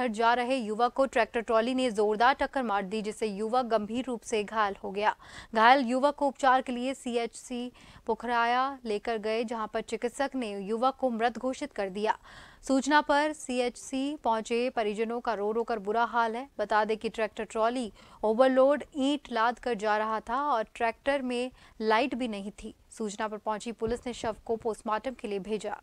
घर जा रहे युवक को ट्रैक्टर ट्रॉली ने जोरदार टक्कर मार दी जिससे युवक गंभीर रूप से घायल हो गया घायल युवक को उपचार के लिए सीएचसी पोखराया लेकर गए जहां पर चिकित्सक ने युवक को मृत घोषित कर दिया सूचना पर सीएचसी पहुंचे परिजनों का रो रो कर बुरा हाल है बता दें कि ट्रैक्टर ट्रॉली ओवरलोड ईंट लाद कर जा रहा था और ट्रैक्टर में लाइट भी नहीं थी सूचना पर पहुंची पुलिस ने शव को पोस्टमार्टम के लिए भेजा